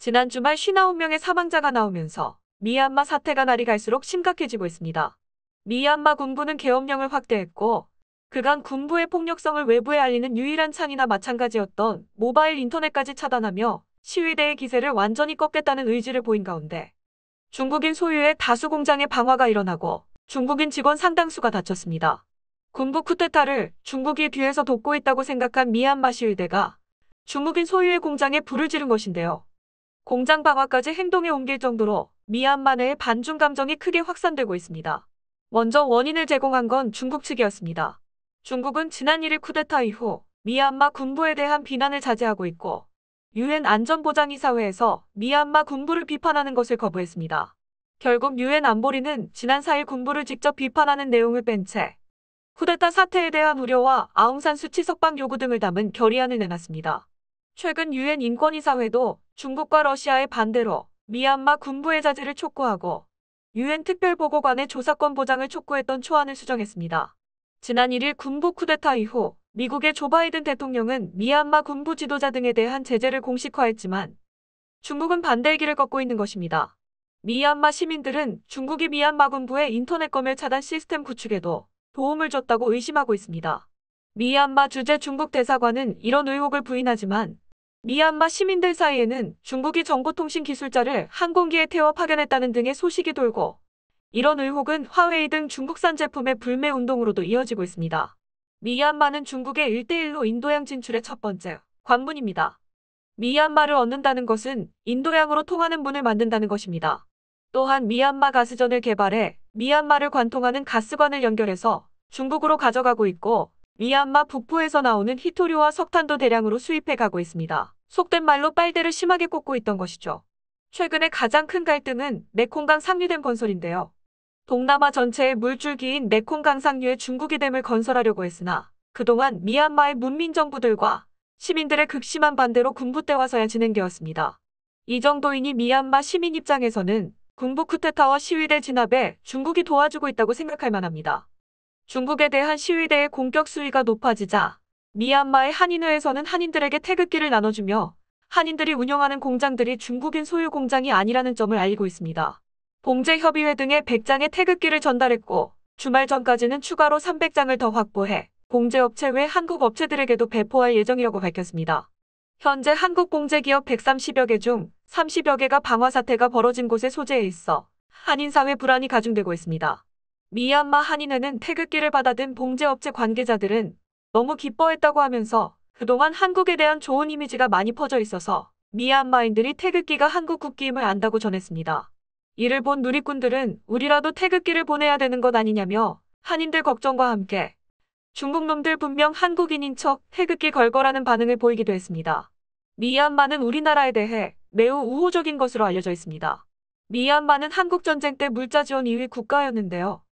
지난 주말 59명의 사망자가 나오면서 미얀마 사태가 날이 갈수록 심각해지고 있습니다. 미얀마 군부는 계엄령을 확대했고 그간 군부의 폭력성을 외부에 알리는 유일한 창이나 마찬가지였던 모바일 인터넷까지 차단하며 시위대의 기세를 완전히 꺾겠다는 의지를 보인 가운데 중국인 소유의 다수 공장의 방화가 일어나고 중국인 직원 상당수가 다쳤습니다. 군부 쿠데타를 중국이 뒤에서 돕고 있다고 생각한 미얀마 시위대가 중국인 소유의 공장에 불을 지른 것인데요. 공장 방화까지 행동에 옮길 정도로 미얀마 내의 반중 감정이 크게 확산되고 있습니다. 먼저 원인을 제공한 건 중국 측이었습니다. 중국은 지난 1일 쿠데타 이후 미얀마 군부에 대한 비난을 자제하고 있고 유엔 안전보장이사회에서 미얀마 군부를 비판하는 것을 거부했습니다. 결국 유엔 안보리는 지난 4일 군부를 직접 비판하는 내용을 뺀 채 쿠데타 사태에 대한 우려와 아웅산 수치 석방 요구 등을 담은 결의안을 내놨습니다. 최근 유엔 인권이사회도 중국과 러시아의 반대로 미얀마 군부의 자제를 촉구하고 유엔 특별보고관의 조사권 보장을 촉구했던 초안을 수정했습니다. 지난 1일 군부 쿠데타 이후 미국의 조 바이든 대통령은 미얀마 군부 지도자 등에 대한 제재를 공식화했지만 중국은 반대의 길을 걷고 있는 것입니다. 미얀마 시민들은 중국이 미얀마 군부의 인터넷 검열 차단 시스템 구축에도 도움을 줬다고 의심하고 있습니다. 미얀마 주재 중국 대사관은 이런 의혹을 부인하지만 미얀마 시민들 사이에는 중국이 정보통신 기술자를 항공기에 태워 파견했다는 등의 소식이 돌고 이런 의혹은 화웨이 등 중국산 제품의 불매 운동으로도 이어지고 있습니다. 미얀마는 중국의 일대일로 인도양 진출의 첫 번째 관문입니다. 미얀마를 얻는다는 것은 인도양으로 통하는 문을 만든다는 것입니다. 또한 미얀마 가스전을 개발해 미얀마를 관통하는 가스관을 연결해서 중국으로 가져가고 있고 미얀마 북부에서 나오는 히토류와 석탄도 대량으로 수입해 가고 있습니다. 속된 말로 빨대를 심하게 꽂고 있던 것이죠. 최근에 가장 큰 갈등은 메콩강 상류댐 건설인데요. 동남아 전체의 물줄기인 메콩강 상류에 중국이 댐을 건설하려고 했으나 그동안 미얀마의 문민정부들과 시민들의 극심한 반대로 군부 때와서야 진행되었습니다. 이 정도이니 미얀마 시민 입장에서는 군부 쿠테타와 시위대 진압에 중국이 도와주고 있다고 생각할 만합니다. 중국에 대한 시위대의 공격 수위가 높아지자 미얀마의 한인회에서는 한인들에게 태극기를 나눠주며 한인들이 운영하는 공장들이 중국인 소유 공장이 아니라는 점을 알리고 있습니다. 봉제협의회 등의 100장의 태극기를 전달했고 주말 전까지는 추가로 300장을 더 확보해 봉제업체 외 한국 업체들에게도 배포할 예정이라고 밝혔습니다. 현재 한국 봉제기업 130여 개 중 30여 개가 방화 사태가 벌어진 곳에 소재해 있어 한인사회 불안이 가중되고 있습니다. 미얀마 한인회는 태극기를 받아든 봉제업체 관계자들은 너무 기뻐했다고 하면서 그동안 한국에 대한 좋은 이미지가 많이 퍼져 있어서 미얀마인들이 태극기가 한국 국기임을 안다고 전했습니다. 이를 본 누리꾼들은 우리라도 태극기를 보내야 되는 것 아니냐며 한인들 걱정과 함께 중국놈들 분명 한국인인 척 태극기 걸거라는 반응을 보이기도 했습니다. 미얀마는 우리나라에 대해 매우 우호적인 것으로 알려져 있습니다. 미얀마는 한국전쟁 때 물자 지원 2위 국가였는데요.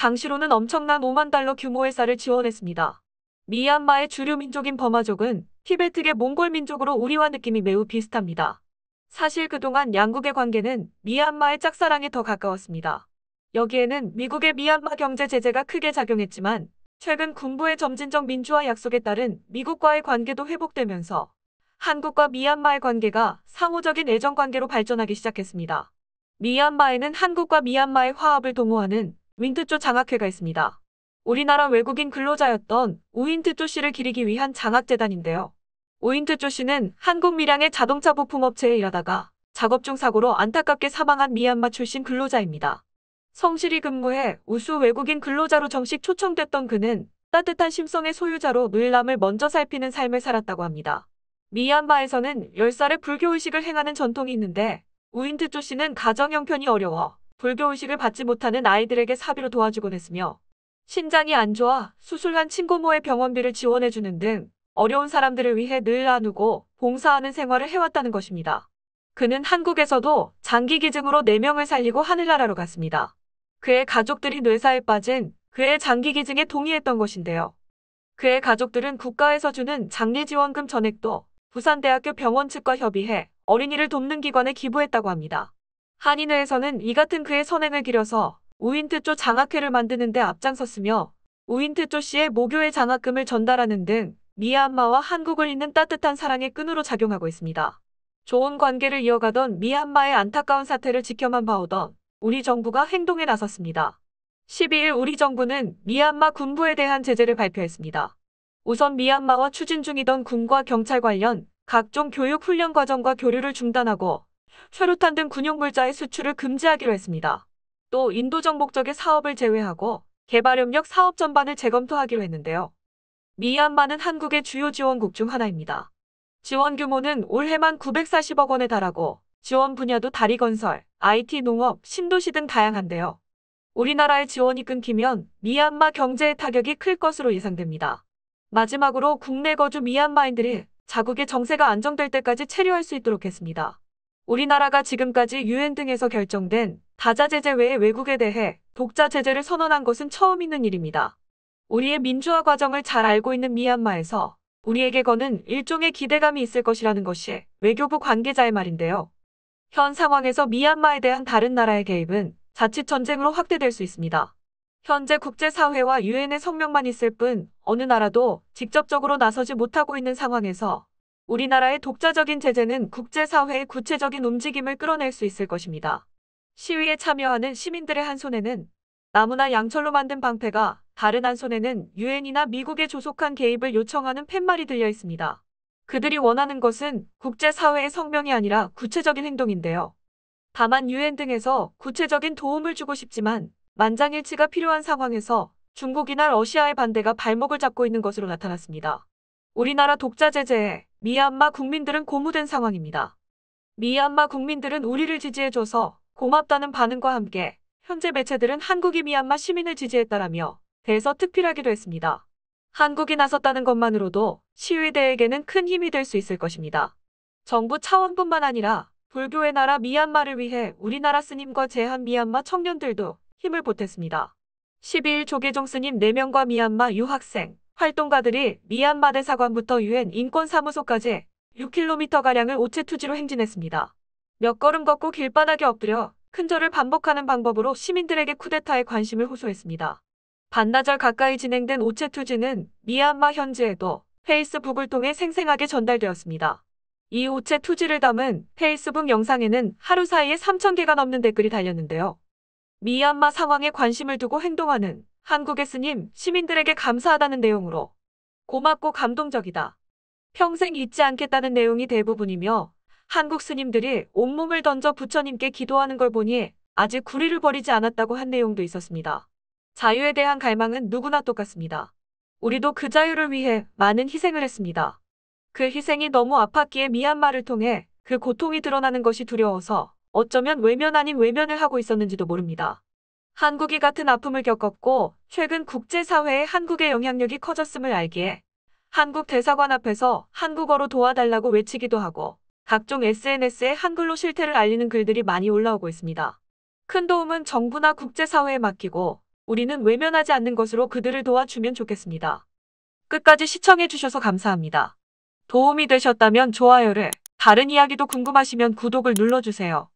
당시로는 엄청난 5만 달러 규모의 쌀을 지원했습니다. 미얀마의 주류 민족인 버마족은 티베트계 몽골 민족으로 우리와 느낌이 매우 비슷합니다. 사실 그동안 양국의 관계는 미얀마의 짝사랑에더 가까웠습니다. 여기에는 미국의 미얀마 경제 제재가 크게 작용했지만 최근 군부의 점진적 민주화 약속에 따른 미국과의 관계도 회복되면서 한국과 미얀마의 관계가 상호적인 애정 관계로 발전하기 시작했습니다. 미얀마에는 한국과 미얀마의 화합을 도모하는 윈트조 장학회가 있습니다. 우리나라 외국인 근로자였던 우인트조 씨를 기리기 위한 장학재단인데요. 우인트조 씨는 한국 밀양의 자동차 부품업체에 일하다가 작업 중 사고로 안타깝게 사망한 미얀마 출신 근로자입니다. 성실히 근무해 우수 외국인 근로자로 정식 초청됐던 그는 따뜻한 심성의 소유자로 놀람을 먼저 살피는 삶을 살았다고 합니다. 미얀마에서는 10살에 불교의식을 행하는 전통이 있는데 우인트조 씨는 가정 형편이 어려워 불교의식을 받지 못하는 아이들에게 사비로 도와주곤 했으며 신장이 안 좋아 수술한 친구모의 병원비를 지원해주는 등 어려운 사람들을 위해 늘 나누고 봉사하는 생활을 해왔다는 것입니다. 그는 한국에서도 장기 기증으로 4명을 살리고 하늘나라로 갔습니다. 그의 가족들이 뇌사에 빠진 그의 장기 기증에 동의했던 것인데요. 그의 가족들은 국가에서 주는 장례 지원금 전액도 부산대학교 병원 측과 협의해 어린이를 돕는 기관에 기부했다고 합니다. 한인회에서는 이 같은 그의 선행을 기려서 우인트조 장학회를 만드는 데 앞장섰으며 우인트조 씨의 모교의 장학금을 전달하는 등 미얀마와 한국을 잇는 따뜻한 사랑의 끈으로 작용하고 있습니다. 좋은 관계를 이어가던 미얀마의 안타까운 사태를 지켜만 봐오던 우리 정부가 행동에 나섰습니다. 12일 우리 정부는 미얀마 군부에 대한 제재를 발표했습니다. 우선 미얀마와 추진 중이던 군과 경찰 관련 각종 교육 훈련 과정과 교류를 중단하고 최루탄 등 군용물자의 수출을 금지하기로 했습니다. 또인도정복적의 사업을 제외하고 개발협력 사업 전반을 재검토하기로 했는데요. 미얀마는 한국의 주요 지원국 중 하나입니다. 지원 규모는 올해만 940억 원에 달하고 지원 분야도 다리 건설, IT 농업, 신도시 등 다양한데요. 우리나라의 지원이 끊기면 미얀마 경제의 타격이 클 것으로 예상됩니다. 마지막으로 국내 거주 미얀마인들이 자국의 정세가 안정될 때까지 체류할 수 있도록 했습니다. 우리나라가 지금까지 유엔 등에서 결정된 다자 제재 외에 외국에 대해 독자 제재를 선언한 것은 처음 있는 일입니다. 우리의 민주화 과정을 잘 알고 있는 미얀마에서 우리에게 거는 일종의 기대감이 있을 것이라는 것이 외교부 관계자의 말인데요. 현 상황에서 미얀마에 대한 다른 나라의 개입은 자칫 전쟁으로 확대될 수 있습니다. 현재 국제사회와 유엔의 성명만 있을 뿐 어느 나라도 직접적으로 나서지 못하고 있는 상황에서 우리나라의 독자적인 제재는 국제사회의 구체적인 움직임을 끌어낼 수 있을 것입니다. 시위에 참여하는 시민들의 한 손에는 나무나 양철로 만든 방패가 다른 한 손에는 유엔이나 미국의 조속한 개입을 요청하는 팻말이 들려 있습니다. 그들이 원하는 것은 국제사회의 성명이 아니라 구체적인 행동인데요. 다만 유엔 등에서 구체적인 도움을 주고 싶지만 만장일치가 필요한 상황에서 중국이나 러시아의 반대가 발목을 잡고 있는 것으로 나타났습니다. 우리나라 독자 제재에 미얀마 국민들은 고무된 상황입니다. 미얀마 국민들은 우리를 지지해줘서 고맙다는 반응과 함께 현재 매체들은 한국이 미얀마 시민을 지지했다라며 대서특필하기도 했습니다. 한국이 나섰다는 것만으로도 시위대에게는 큰 힘이 될 수 있을 것입니다. 정부 차원뿐만 아니라 불교의 나라 미얀마를 위해 우리나라 스님과 제한 미얀마 청년들도 힘을 보탰습니다. 12일 조계종 스님 4명과 미얀마 유학생, 활동가들이 미얀마 대사관부터 유엔 인권사무소까지 6km가량을 오체 투지로 행진했습니다. 몇 걸음 걷고 길바닥에 엎드려 큰절을 반복하는 방법으로 시민들에게 쿠데타에 관심을 호소했습니다. 반나절 가까이 진행된 오체 투지는 미얀마 현지에도 페이스북을 통해 생생하게 전달되었습니다. 이 오체 투지를 담은 페이스북 영상에는 하루 사이에 3,000개가 넘는 댓글이 달렸는데요. 미얀마 상황에 관심을 두고 행동하는 한국의 스님, 시민들에게 감사하다는 내용으로 고맙고 감동적이다. 평생 잊지 않겠다는 내용이 대부분이며 한국 스님들이 온몸을 던져 부처님께 기도하는 걸 보니 아직 구리를 버리지 않았다고 한 내용도 있었습니다. 자유에 대한 갈망은 누구나 똑같습니다. 우리도 그 자유를 위해 많은 희생을 했습니다. 그 희생이 너무 아팠기에 미얀마를 통해 그 고통이 드러나는 것이 두려워서 어쩌면 외면 아닌 외면을 하고 있었는지도 모릅니다. 한국이 같은 아픔을 겪었고 최근 국제사회에 한국의 영향력이 커졌음을 알기에 한국 대사관 앞에서 한국어로 도와달라고 외치기도 하고 각종 SNS에 한글로 실태를 알리는 글들이 많이 올라오고 있습니다. 큰 도움은 정부나 국제사회에 맡기고 우리는 외면하지 않는 것으로 그들을 도와주면 좋겠습니다. 끝까지 시청해주셔서 감사합니다. 도움이 되셨다면 좋아요를, 다른 이야기도 궁금하시면 구독을 눌러주세요.